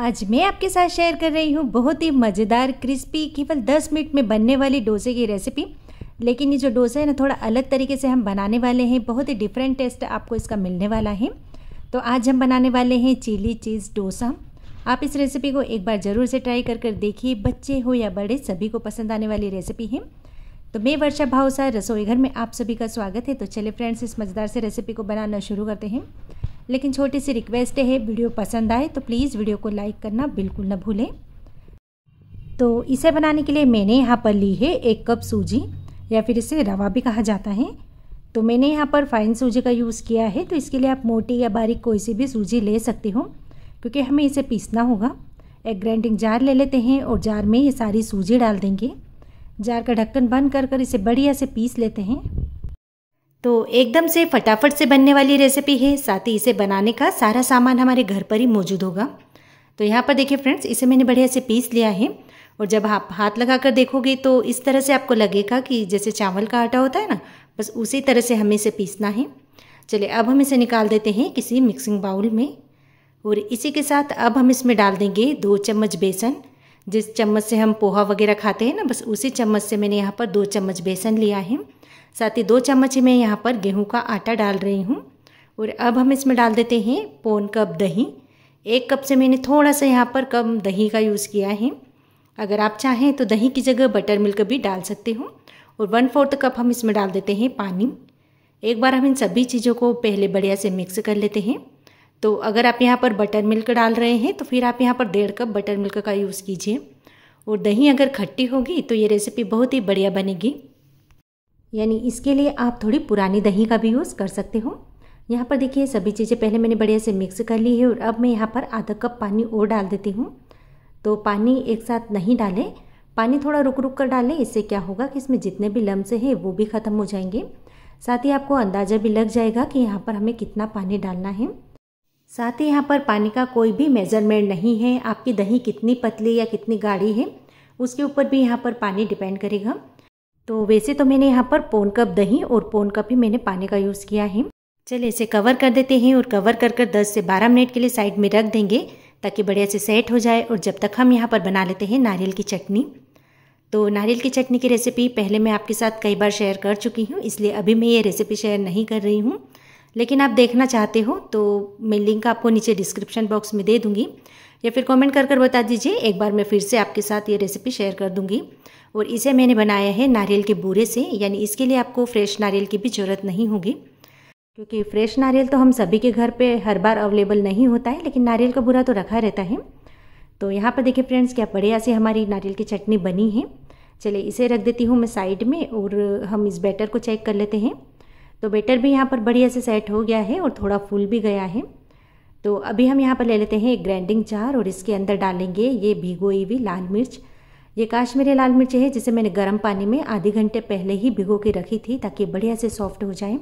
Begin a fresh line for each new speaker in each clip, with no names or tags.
आज मैं आपके साथ शेयर कर रही हूँ बहुत ही मज़ेदार क्रिस्पी केवल 10 मिनट में बनने वाली डोसे की रेसिपी लेकिन ये जो डोसा है ना थोड़ा अलग तरीके से हम बनाने वाले हैं बहुत ही डिफरेंट टेस्ट आपको इसका मिलने वाला है तो आज हम बनाने वाले हैं चिली चीज़ डोसा आप इस रेसिपी को एक बार ज़रूर से ट्राई कर कर देखिए बच्चे हो या बड़े सभी को पसंद आने वाली रेसिपी है तो मैं वर्षा भावसा रसोई घर में आप सभी का स्वागत है तो चले फ्रेंड्स इस मज़ेदार से रेसिपी को बनाना शुरू करते हैं लेकिन छोटी सी रिक्वेस्ट है वीडियो पसंद आए तो प्लीज़ वीडियो को लाइक करना बिल्कुल ना भूलें तो इसे बनाने के लिए मैंने यहाँ पर ली है एक कप सूजी या फिर इसे रवा भी कहा जाता है तो मैंने यहाँ पर फाइन सूजी का यूज़ किया है तो इसके लिए आप मोटी या बारीक कोई सी भी सूजी ले सकते हो क्योंकि हमें इसे पीसना होगा एक ग्राइंडिंग जार ले लेते हैं और जार में ये सारी सूजी डाल देंगे जार का ढक्कन बंद कर कर इसे बढ़िया से पीस लेते हैं तो एकदम से फटाफट से बनने वाली रेसिपी है साथ ही इसे बनाने का सारा सामान हमारे घर पर ही मौजूद होगा तो यहाँ पर देखिए फ्रेंड्स इसे मैंने बढ़िया से पीस लिया है और जब आप हाथ लगा कर देखोगे तो इस तरह से आपको लगेगा कि जैसे चावल का आटा होता है ना बस उसी तरह से हमें इसे पीसना है चलिए अब हम इसे निकाल देते हैं किसी मिक्सिंग बाउल में और इसी के साथ अब हम इसमें डाल देंगे दो चम्मच बेसन जिस चम्मच से हम पोहा वगैरह खाते हैं ना बस उसी चम्मच से मैंने यहाँ पर दो चम्मच बेसन लिया है साथ ही दो चम्मच मैं यहाँ पर गेहूँ का आटा डाल रही हूँ और अब हम इसमें डाल देते हैं पौन कप दही एक कप से मैंने थोड़ा सा यहाँ पर कम दही का यूज़ किया है अगर आप चाहें तो दही की जगह बटर मिल्क भी डाल सकते हो और वन फोर्थ कप हम इसमें डाल देते हैं पानी एक बार हम इन सभी चीज़ों को पहले बढ़िया से मिक्स कर लेते हैं तो अगर आप यहाँ पर बटर मिल्क डाल रहे हैं तो फिर आप यहाँ पर डेढ़ कप बटर मिल्क का यूज़ कीजिए और दही अगर खट्टी होगी तो ये रेसिपी बहुत ही बढ़िया बनेगी यानी इसके लिए आप थोड़ी पुरानी दही का भी यूज़ कर सकते हो यहाँ पर देखिए सभी चीज़ें पहले मैंने बढ़िया से मिक्स कर ली है और अब मैं यहाँ पर आधा कप पानी और डाल देती हूँ तो पानी एक साथ नहीं डालें पानी थोड़ा रुक रुक कर डालें इससे क्या होगा कि इसमें जितने भी लम्ब हैं वो भी ख़त्म हो जाएंगे साथ ही आपको अंदाज़ा भी लग जाएगा कि यहाँ पर हमें कितना पानी डालना है साथ ही यहाँ पर पानी का कोई भी मेज़रमेंट नहीं है आपकी दही कितनी पतली या कितनी गाढ़ी है उसके ऊपर भी यहाँ पर पानी डिपेंड करेगा तो वैसे तो मैंने यहाँ पर पौन कप दही और पौन कप ही मैंने पानी का यूज़ किया है चलिए इसे कवर कर देते हैं और कवर कर कर दस से बारह मिनट के लिए साइड में रख देंगे ताकि बढ़िया से सेट हो जाए और जब तक हम यहाँ पर बना लेते हैं नारियल की चटनी तो नारियल की चटनी की रेसिपी पहले मैं आपके साथ कई बार शेयर कर चुकी हूँ इसलिए अभी मैं ये रेसिपी शेयर नहीं कर रही हूँ लेकिन आप देखना चाहते हो तो मैं लिंक आपको नीचे डिस्क्रिप्शन बॉक्स में दे दूँगी या फिर कमेंट कर कर बता दीजिए एक बार मैं फिर से आपके साथ ये रेसिपी शेयर कर दूंगी और इसे मैंने बनाया है नारियल के बूरे से यानी इसके लिए आपको फ्रेश नारियल की भी ज़रूरत नहीं होगी क्योंकि फ्रेश नारियल तो हम सभी के घर पे हर बार अवेलेबल नहीं होता है लेकिन नारियल का बूरा तो रखा रहता है तो यहाँ पर देखिए फ्रेंड्स क्या बढ़िया से हमारी नारियल की चटनी बनी है चलिए इसे रख देती हूँ मैं साइड में और हम इस बैटर को चेक कर लेते हैं तो बैटर भी यहाँ पर बढ़िया से सेट हो गया है और थोड़ा फूल भी गया है तो अभी हम यहाँ पर ले लेते हैं एक ग्राइंडिंग जार और इसके अंदर डालेंगे ये भिगोई हुई लाल मिर्च ये काश्मीरी लाल मिर्च है जिसे मैंने गर्म पानी में आधे घंटे पहले ही भिगो के रखी थी ताकि बढ़िया से सॉफ्ट हो जाए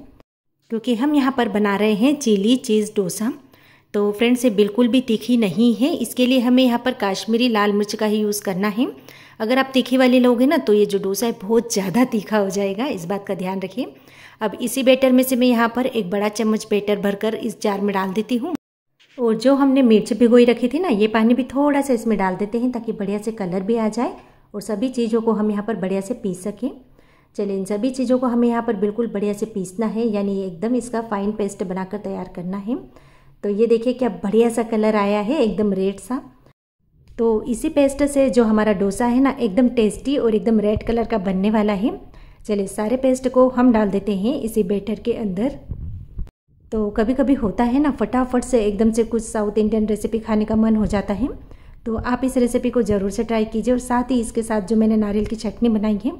क्योंकि हम यहाँ पर बना रहे हैं चिली चीज़ डोसा तो फ्रेंड्स ये बिल्कुल भी तीखी नहीं है इसके लिए हमें यहाँ पर काश्मीरी लाल मिर्च का ही यूज़ करना है अगर आप तीखी वाले लोगे ना तो ये जो डोसा है बहुत ज़्यादा तीखा हो जाएगा इस बात का ध्यान रखिए अब इसी बैटर में से मैं यहाँ पर एक बड़ा चम्मच बैटर भरकर इस जार में डाल देती हूँ और जो हमने मिर्च भिगोई रखी थी ना ये पानी भी थोड़ा सा इसमें डाल देते हैं ताकि बढ़िया से कलर भी आ जाए और सभी चीज़ों को हम यहाँ पर बढ़िया से पीस सकें चलिए इन सभी चीज़ों को हमें यहाँ पर बिल्कुल बढ़िया से पीसना है यानी एकदम इसका फाइन पेस्ट बनाकर तैयार करना है तो ये देखिए क्या बढ़िया सा कलर आया है एकदम रेड सा तो इसी पेस्ट से जो हमारा डोसा है ना एकदम टेस्टी और एकदम रेड कलर का बनने वाला है चलिए सारे पेस्ट को हम डाल देते हैं इसी बैटर के अंदर तो कभी कभी होता है ना फटाफट से एकदम से कुछ साउथ इंडियन रेसिपी खाने का मन हो जाता है तो आप इस रेसिपी को ज़रूर से ट्राई कीजिए और साथ ही इसके साथ जो मैंने नारियल की चटनी बनाई है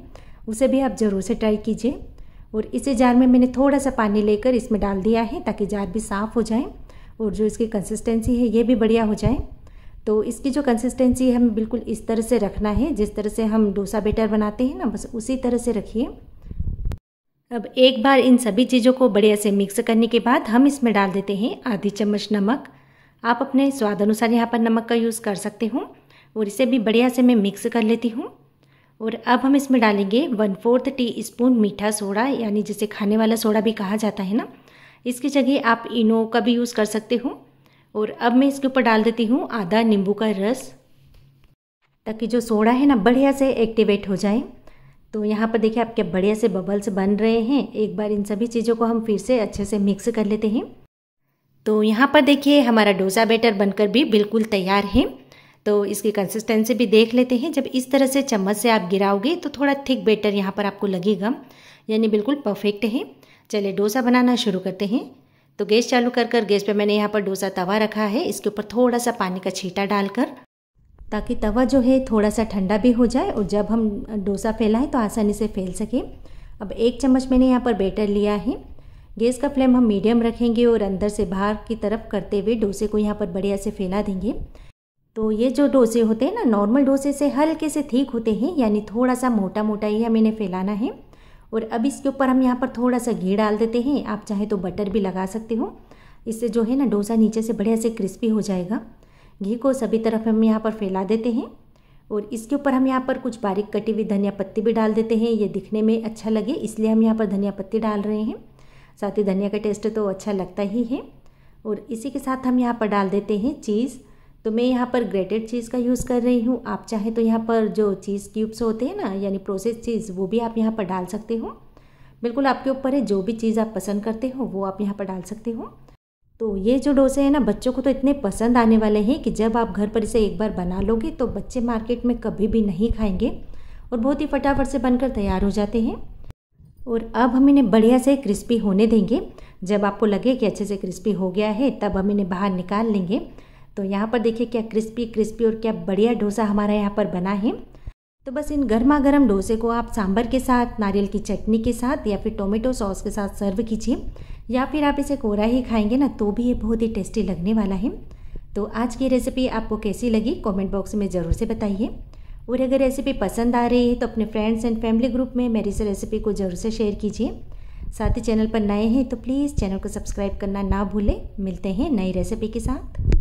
उसे भी आप ज़रूर से ट्राई कीजिए और इसी जार में मैंने थोड़ा सा पानी लेकर इसमें डाल दिया है ताकि जार भी साफ़ हो जाए और जो इसकी कंसिस्टेंसी है ये भी बढ़िया हो जाए तो इसकी जो कंसिस्टेंसी है हमें बिल्कुल इस तरह से रखना है जिस तरह से हम डोसा बेटर बनाते हैं ना बस उसी तरह से रखिए अब एक बार इन सभी चीज़ों को बढ़िया से मिक्स करने के बाद हम इसमें डाल देते हैं आधी चम्मच नमक आप अपने स्वाद अनुसार यहाँ पर नमक का यूज़ कर सकते हो और इसे भी बढ़िया से मैं मिक्स कर लेती हूँ और अब हम इसमें डालेंगे वन फोर्थ टी स्पून मीठा सोडा यानी जिसे खाने वाला सोडा भी कहा जाता है ना इसकी जगह आप इनो का भी यूज़ कर सकते हो और अब मैं इसके ऊपर डाल देती हूँ आधा नींबू का रस ताकि जो सोडा है ना बढ़िया से एक्टिवेट हो जाए तो यहाँ पर देखिए आपके बढ़िया से बबल्स बन रहे हैं एक बार इन सभी चीज़ों को हम फिर से अच्छे से मिक्स कर लेते हैं तो यहाँ पर देखिए हमारा डोसा बैटर बनकर भी बिल्कुल तैयार है तो इसकी कंसिस्टेंसी भी देख लेते हैं जब इस तरह से चम्मच से आप गिराओगे तो थोड़ा थिक बैटर यहाँ पर आपको लगेगा यानी बिल्कुल परफेक्ट है चलिए डोसा बनाना शुरू करते हैं तो गैस चालू कर कर गैस पर मैंने यहाँ पर डोसा तवा रखा है इसके ऊपर थोड़ा सा पानी का छीटा डालकर ताकि तवा जो है थोड़ा सा ठंडा भी हो जाए और जब हम डोसा फैलाएं तो आसानी से फैल सके अब एक चम्मच मैंने यहाँ पर बैटर लिया है गैस का फ्लेम हम मीडियम रखेंगे और अंदर से बाहर की तरफ करते हुए डोसे को यहाँ पर बढ़िया से फैला देंगे तो ये जो डोसे होते हैं ना नॉर्मल डोसे से हल्के से ठीक होते हैं यानी थोड़ा सा मोटा मोटा ही हमें फैलाना है और अब इसके ऊपर हम यहाँ पर थोड़ा सा घी डाल देते हैं आप चाहे तो बटर भी लगा सकते हो इससे जो है ना डोसा नीचे से बढ़िया से क्रिस्पी हो जाएगा घी को सभी तरफ हम यहाँ पर फैला देते हैं और इसके ऊपर हम यहाँ पर कुछ बारीक कटी हुई धनिया पत्ती भी डाल देते हैं ये दिखने में अच्छा लगे इसलिए हम यहाँ पर धनिया पत्ती डाल रहे हैं साथ ही धनिया का टेस्ट तो अच्छा लगता ही है और इसी के साथ हम यहाँ पर डाल देते हैं चीज़ तो मैं यहाँ पर ग्रेटेड चीज़ का यूज़ कर रही हूँ आप चाहें तो यहाँ पर जो चीज़ क्यूब्स होते हैं ना यानी प्रोसेस चीज़ वो भी आप यहाँ पर डाल सकते हो बिल्कुल आपके ऊपर है जो भी चीज़ आप पसंद करते हो वो आप यहाँ पर डाल सकते हो तो ये जो डोसे हैं ना बच्चों को तो इतने पसंद आने वाले हैं कि जब आप घर पर इसे एक बार बना लोगे तो बच्चे मार्केट में कभी भी नहीं खाएंगे और बहुत ही फटाफट से बनकर तैयार हो जाते हैं और अब हम इन्हें बढ़िया से क्रिस्पी होने देंगे जब आपको लगे कि अच्छे से क्रिस्पी हो गया है तब हम इन्हें बाहर निकाल लेंगे तो यहाँ पर देखिए क्या क्रिस्पी क्रिस्पी और क्या बढ़िया डोसा हमारा यहाँ पर बना है तो बस इन गर्मा गर्म डोसे को आप सांभर के साथ नारियल की चटनी के साथ या फिर टोमेटो सॉस के साथ सर्व कीजिए या फिर आप इसे कोरा ही खाएंगे ना तो भी ये बहुत ही टेस्टी लगने वाला है तो आज की रेसिपी आपको कैसी लगी कमेंट बॉक्स में ज़रूर से बताइए और अगर रेसिपी पसंद आ रही है तो अपने फ्रेंड्स एंड फैमिली ग्रुप में मेरी इस रेसिपी को ज़रूर से शेयर कीजिए साथ ही चैनल पर नए हैं तो प्लीज़ चैनल को सब्सक्राइब करना ना भूलें मिलते हैं नई रेसिपी के साथ